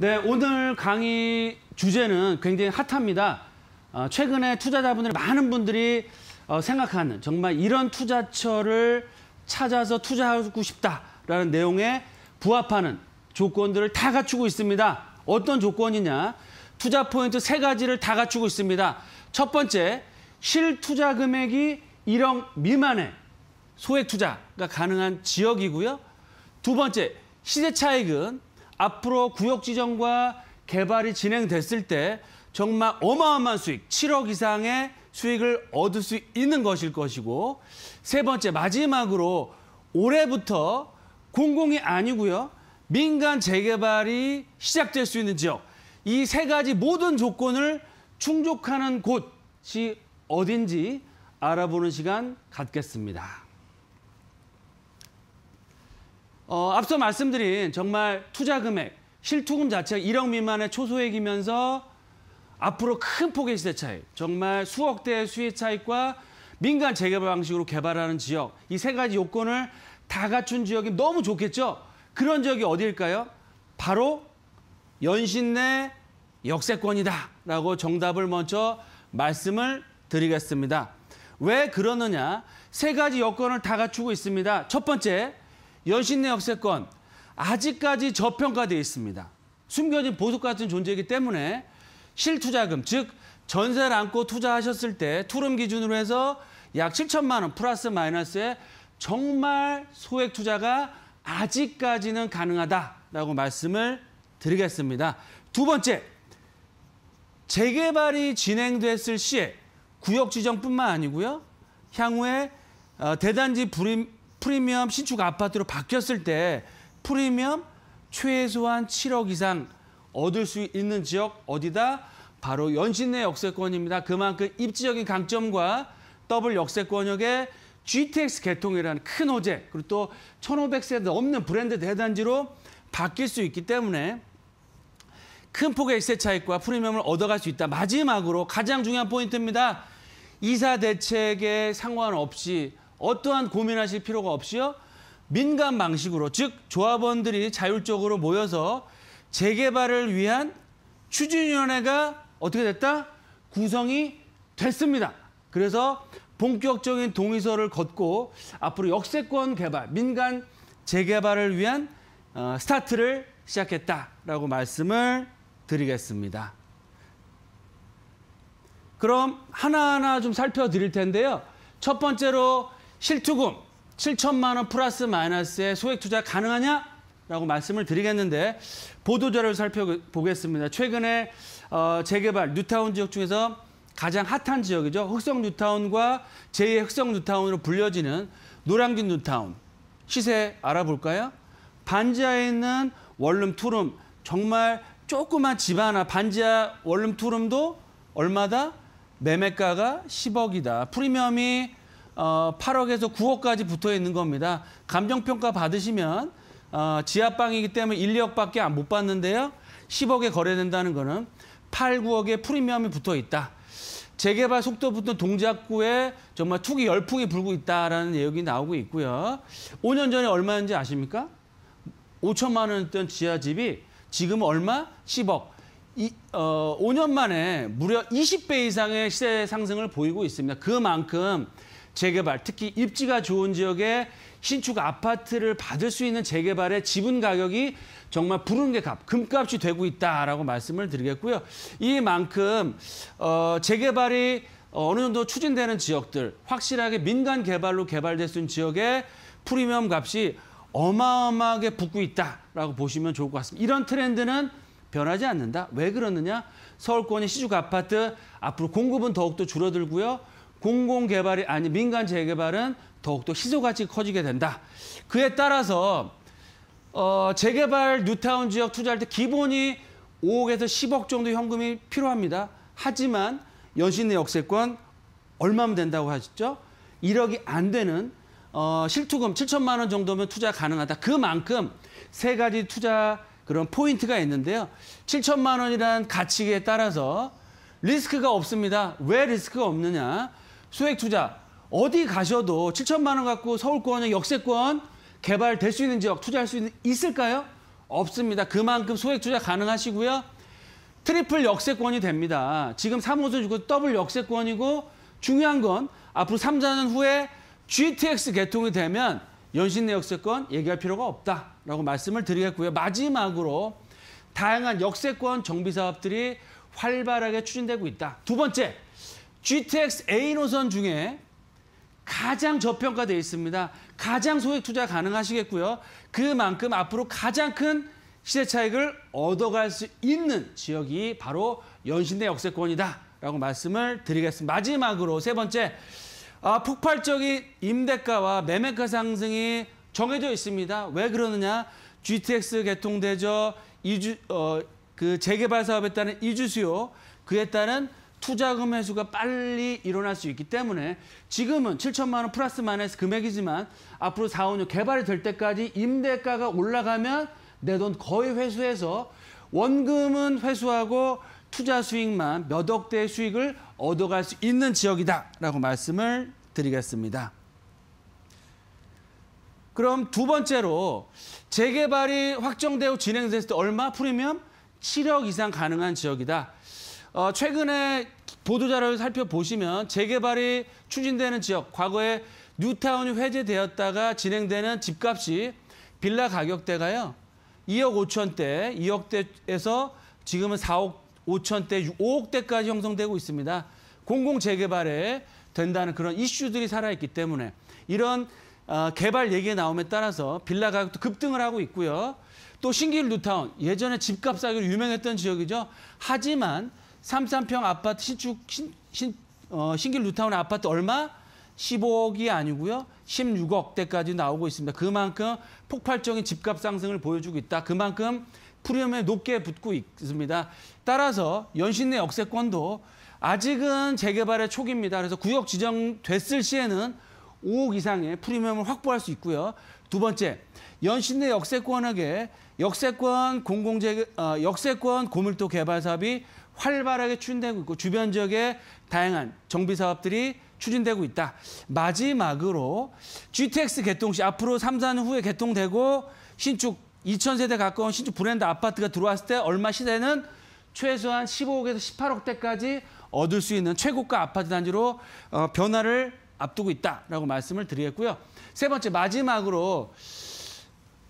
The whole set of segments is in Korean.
네, 오늘 강의 주제는 굉장히 핫합니다. 어, 최근에 투자자분들 많은 분들이 어, 생각하는 정말 이런 투자처를 찾아서 투자하고 싶다라는 내용에 부합하는 조건들을 다 갖추고 있습니다. 어떤 조건이냐? 투자 포인트 세 가지를 다 갖추고 있습니다. 첫 번째, 실투자 금액이 1억 미만의 소액 투자가 가능한 지역이고요. 두 번째, 시세 차익은 앞으로 구역 지정과 개발이 진행됐을 때 정말 어마어마한 수익, 7억 이상의 수익을 얻을 수 있는 것일 것이고 세 번째, 마지막으로 올해부터 공공이 아니고요. 민간 재개발이 시작될 수 있는 지역, 이 세 가지 모든 조건을 충족하는 곳이 어딘지 알아보는 시간 갖겠습니다. 어, 앞서 말씀드린 정말 투자 금액, 실투금 자체가 1억 미만의 초소액이면서 앞으로 큰 폭의 시세 차익, 정말 수억대의 수혜 차익과 민간 재개발 방식으로 개발하는 지역, 이 세 가지 요건을 다 갖춘 지역이 너무 좋겠죠? 그런 지역이 어디일까요? 바로 연신내 역세권이다라고 정답을 먼저 말씀을 드리겠습니다. 왜 그러느냐? 세 가지 여건을 다 갖추고 있습니다. 첫 번째, 여신내 역세권 아직까지 저평가되어 있습니다. 숨겨진 보석 같은 존재이기 때문에 실투자금, 즉 전세를 안고 투자하셨을 때 투룸 기준으로 해서 약 7천만 원 플러스 마이너스에 정말 소액 투자가 아직까지는 가능하다라고 말씀을 드리겠습니다. 두 번째, 재개발이 진행됐을 시에 구역 지정뿐만 아니고요. 향후에 어, 대단지 불임, 프리미엄 신축 아파트로 바뀌었을 때 프리미엄 최소한 7억 이상 얻을 수 있는 지역 어디다? 바로 연신내 역세권입니다. 그만큼 입지적인 강점과 더블 역세권역의 GTX 개통이라는 큰 호재 그리고 또 1,500세대 없는 브랜드 대단지로 바뀔 수 있기 때문에 큰 폭의 액세 차익과 프리미엄을 얻어갈 수 있다. 마지막으로 가장 중요한 포인트입니다. 이사 대책에 상관없이 어떠한 고민하실 필요가 없이요. 민간 방식으로 즉 조합원들이 자율적으로 모여서 재개발을 위한 추진위원회가 어떻게 됐다? 구성이 됐습니다. 그래서 본격적인 동의서를 걷고 앞으로 역세권 개발, 민간 재개발을 위한 어, 스타트를 시작했다라고 말씀을 드리겠습니다. 그럼 하나하나 좀 살펴드릴 텐데요. 첫 번째로 실투금 7천만 원 플러스 마이너스의 소액 투자 가능하냐? 라고 말씀을 드리겠는데 보도자료를 살펴보겠습니다. 최근에 어, 재개발 뉴타운 지역 중에서 가장 핫한 지역이죠. 흑성 뉴타운과 제2의 흑성 뉴타운으로 불려지는 노량진 뉴타운 시세 알아볼까요? 반지하에 있는 원룸 투룸 정말 조그만 집 하나 반지하 원룸 투룸도 얼마다? 매매가가 10억이다. 프리미엄이 어, 8억에서 9억까지 붙어 있는 겁니다. 감정평가 받으시면 어, 지하방이기 때문에 1, 2억밖에 안 못 받는데요. 10억에 거래된다는 거는 8, 9억의 프리미엄이 붙어 있다. 재개발 속도부터 동작구에 정말 투기 열풍이 불고 있다라는 내용이 나오고 있고요. 5년 전에 얼마인지 아십니까? 5천만 원이던 었 지하집이 지금 얼마? 10억. 이, 어, 5년 만에 무려 20배 이상의 시세 상승을 보이고 있습니다. 그만큼 재개발, 특히 입지가 좋은 지역에 신축 아파트를 받을 수 있는 재개발의 지분 가격이 정말 부른 게 값, 금값이 되고 있다라고 말씀을 드리겠고요. 이만큼 어, 재개발이 어느 정도 추진되는 지역들, 확실하게 민간 개발로 개발될 수 있는 지역의 프리미엄 값이 어마어마하게 붙고 있다라고 보시면 좋을 것 같습니다. 이런 트렌드는 변하지 않는다. 왜 그러느냐? 서울권의 시중 아파트 앞으로 공급은 더욱더 줄어들고요. 공공 개발이 아닌 민간 재개발은 더욱더 희소가치 커지게 된다. 그에 따라서 어, 재개발 뉴타운 지역 투자할 때 기본이 5억에서 10억 정도 현금이 필요합니다. 하지만 연신내 역세권 얼마면 된다고 하셨죠? 1억이 안 되는 어, 실투금 7천만 원 정도면 투자 가능하다. 그만큼 세 가지 투자 그런 포인트가 있는데요. 7천만 원이란 가치에 따라서 리스크가 없습니다. 왜 리스크가 없느냐? 소액 투자 어디 가셔도 7천만 원 갖고 서울권의 역세권 개발될 수 있는 지역 투자할 수있 있을까요? 없습니다. 그만큼 소액 투자 가능하시고요. 트리플 역세권이 됩니다. 지금 3호선 주고 그 더블 역세권이고 중요한 건 앞으로 3자년 후에 GTX 개통이 되면 연신 내역세권 얘기할 필요가 없다라고 말씀을 드리겠고요. 마지막으로 다양한 역세권 정비 사업들이 활발하게 추진되고 있다. 두 번째, GTX A 노선 중에 가장 저평가돼 있습니다. 가장 소액 투자 가능하시겠고요. 그만큼 앞으로 가장 큰 시세 차익을 얻어갈 수 있는 지역이 바로 연신대 역세권이다라고 말씀을 드리겠습니다. 마지막으로 세 번째, 아, 폭발적인 임대가와 매매가 상승이 정해져 있습니다. 왜 그러느냐? GTX 개통되죠. 이주 어, 그 재개발 사업에 따른 이주 수요, 그에 따른 투자금 회수가 빨리 일어날 수 있기 때문에 지금은 7천만 원 플러스 마이너스 금액이지만 앞으로 4, 5년 개발이 될 때까지 임대가가 올라가면 내 돈 거의 회수해서 원금은 회수하고 투자 수익만 몇 억 대의 수익을 얻어갈 수 있는 지역이다라고 말씀을 드리겠습니다. 그럼 두 번째로 재개발이 확정되고 진행됐을 때 얼마 프리미엄? 7억 이상 가능한 지역이다. 어, 최근에 보도자료를 살펴보시면 재개발이 추진되는 지역, 과거에 뉴타운이 회제되었다가 진행되는 집값이 빌라 가격대가요. 2억 5천대, 2억대에서 지금은 4억 5천대, 5억대까지 형성되고 있습니다. 공공재개발에 된다는 그런 이슈들이 살아있기 때문에 이런 어, 개발 얘기에 나옴에 따라서 빌라 가격도 급등을 하고 있고요. 또 신길 뉴타운, 예전에 집값 싸기로 유명했던 지역이죠. 하지만 삼삼평 아파트 신축 신, 신, 어, 신길 루타운 아파트 얼마? 10억이 아니고요. 16억대까지 나오고 있습니다. 그만큼 폭발적인 집값 상승을 보여주고 있다. 그만큼 프리미엄에 높게 붙고 있습니다. 따라서 연신 내 역세권도 아직은 재개발의 초기입니다. 그래서 구역 지정됐을 시에는 5억 이상의 프리미엄을 확보할 수 있고요. 두 번째, 연신 내 역세권에게 역세권 공공재 어, 역세권 고밀도 개발 사업이 활발하게 추진되고 있고 주변 지역의 다양한 정비 사업들이 추진되고 있다. 마지막으로 GTX 개통 시 앞으로 3, 4년 후에 개통되고 신축 2천세대 가까운 신축 브랜드 아파트가 들어왔을 때 얼마 시대는 최소한 15억에서 18억대까지 얻을 수 있는 최고가 아파트 단지로 어, 변화를 앞두고 있다라고 말씀을 드리겠고요. 세 번째 마지막으로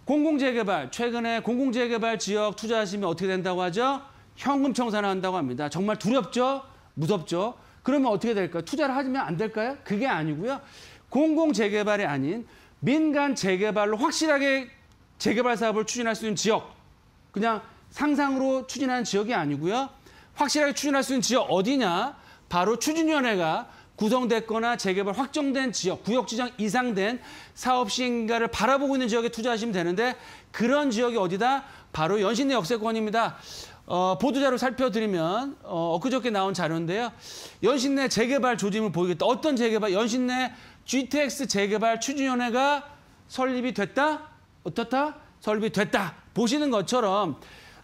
공공재개발 최근에 공공재개발 지역 투자하시면 어떻게 된다고 하죠? 현금 청산을 한다고 합니다. 정말 두렵죠? 무섭죠? 그러면 어떻게 될까요? 투자를 하면 안 될까요? 그게 아니고요. 공공 재개발이 아닌 민간 재개발로 확실하게 재개발 사업을 추진할 수 있는 지역, 그냥 상상으로 추진하는 지역이 아니고요. 확실하게 추진할 수 있는 지역 어디냐? 바로 추진위원회가 구성됐거나 재개발 확정된 지역, 구역지정 이상된 사업 시행가를 바라보고 있는 지역에 투자하시면 되는데 그런 지역이 어디다? 바로 연신내 역세권입니다. 어, 보도자료 살펴드리면 어, 엊그저께 나온 자료인데요. 연신 내 재개발 조짐을 보이겠다. 어떤 재개발? 연신 내 GTX 재개발 추진위원회가 설립이 됐다? 어떻다? 설립이 됐다. 보시는 것처럼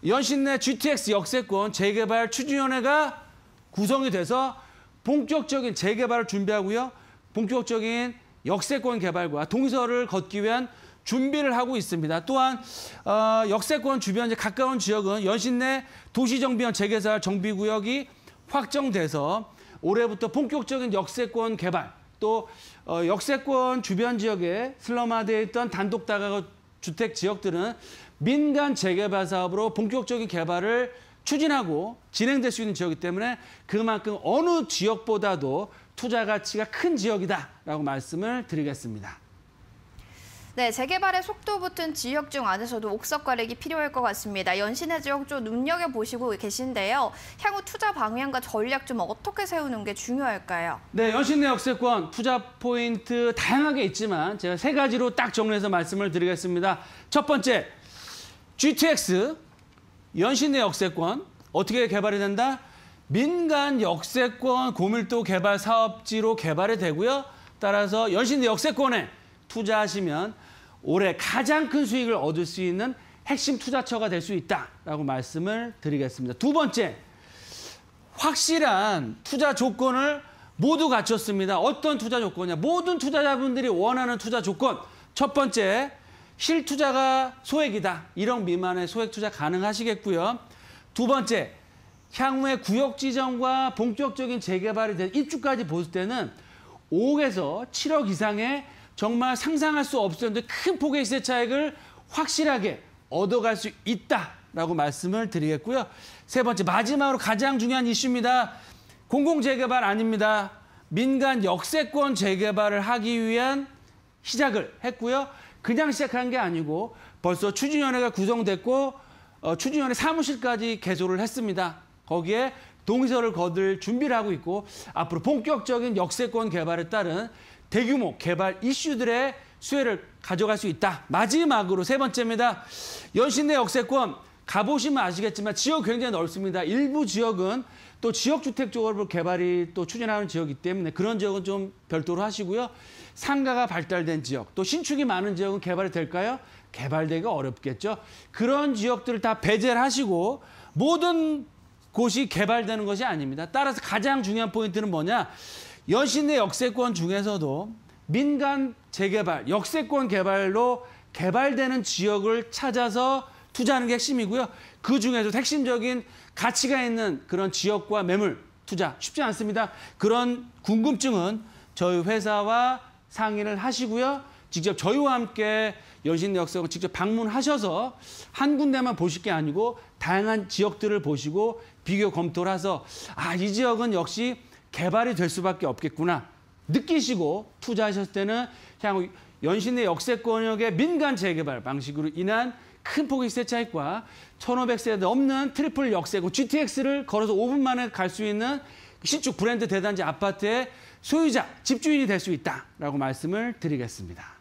연신 내 GTX 역세권 재개발 추진위원회가 구성이 돼서 본격적인 재개발을 준비하고요. 본격적인 역세권 개발과 동서를 걷기 위한 준비를 하고 있습니다. 또한 어, 역세권 주변 가까운 지역은 연신 내 도시정비원 재개발 정비구역이 확정돼서 올해부터 본격적인 역세권 개발 또 어, 역세권 주변 지역에 슬럼화되어 있던 단독 다가 주택 지역들은 민간 재개발 사업으로 본격적인 개발을 추진하고 진행될 수 있는 지역이기 때문에 그만큼 어느 지역보다도 투자 가치가 큰 지역이다라고 말씀을 드리겠습니다. 네, 재개발에 속도 붙은 지역 중 안에서도 옥석 가리이 필요할 것 같습니다. 연신의 지역 좀 눈여겨보시고 계신데요. 향후 투자 방향과 전략 좀 어떻게 세우는 게 중요할까요? 네, 연신내 역세권 투자 포인트 다양하게 있지만 제가 세 가지로 딱 정리해서 말씀을 드리겠습니다. 첫 번째, GTX, 연신내 역세권, 어떻게 개발이 된다? 민간 역세권 고밀도 개발 사업지로 개발이 되고요. 따라서 연신내 역세권에 투자하시면 올해 가장 큰 수익을 얻을 수 있는 핵심 투자처가 될 수 있다라고 말씀을 드리겠습니다. 두 번째, 확실한 투자 조건을 모두 갖췄습니다. 어떤 투자 조건이냐? 모든 투자자분들이 원하는 투자 조건. 첫 번째, 실투자가 소액이다. 1억 미만의 소액 투자 가능하시겠고요. 두 번째, 향후에 구역 지정과 본격적인 재개발이 된 입주까지 볼 때는 5억에서 7억 이상의 정말 상상할 수 없었는데 큰 폭의 시세 차익을 확실하게 얻어갈 수 있다라고 말씀을 드리겠고요. 세 번째, 마지막으로 가장 중요한 이슈입니다. 공공재개발 아닙니다. 민간 역세권 재개발을 하기 위한 시작을 했고요. 그냥 시작한 게 아니고 벌써 추진위원회가 구성됐고 어, 추진위원회 사무실까지 개소를 했습니다. 거기에 동의서를 거둘 준비를 하고 있고 앞으로 본격적인 역세권 개발에 따른 대규모 개발 이슈들의 수혜를 가져갈 수 있다. 마지막으로 세 번째입니다. 연신내 역세권 가보시면 아시겠지만 지역 굉장히 넓습니다. 일부 지역은 또 지역주택 쪽으로 개발이 또 추진하는 지역이기 때문에 그런 지역은 좀 별도로 하시고요. 상가가 발달된 지역, 또 신축이 많은 지역은 개발이 될까요? 개발되기가 어렵겠죠. 그런 지역들을 다 배제를 하시고 모든 곳이 개발되는 것이 아닙니다. 따라서 가장 중요한 포인트는 뭐냐? 여신의 역세권 중에서도 민간 재개발, 역세권 개발로 개발되는 지역을 찾아서 투자하는 게 핵심이고요. 그 중에서 핵심적인 가치가 있는 그런 지역과 매물 투자 쉽지 않습니다. 그런 궁금증은 저희 회사와 상의를 하시고요. 직접 저희와 함께 여신 의역세권 직접 방문하셔서 한 군데만 보실 게 아니고 다양한 지역들을 보시고 비교 검토를 해서 아, 이 지역은 역시 개발이 될 수밖에 없겠구나 느끼시고 투자하셨을 때는 향후 연신내 역세권역의 민간 재개발 방식으로 인한 큰 폭의 시세 차익과 1,500세대 넘는 트리플 역세권 GTX를 걸어서 5분 만에 갈 수 있는 신축 브랜드 대단지 아파트의 소유자, 집주인이 될 수 있다라고 말씀을 드리겠습니다.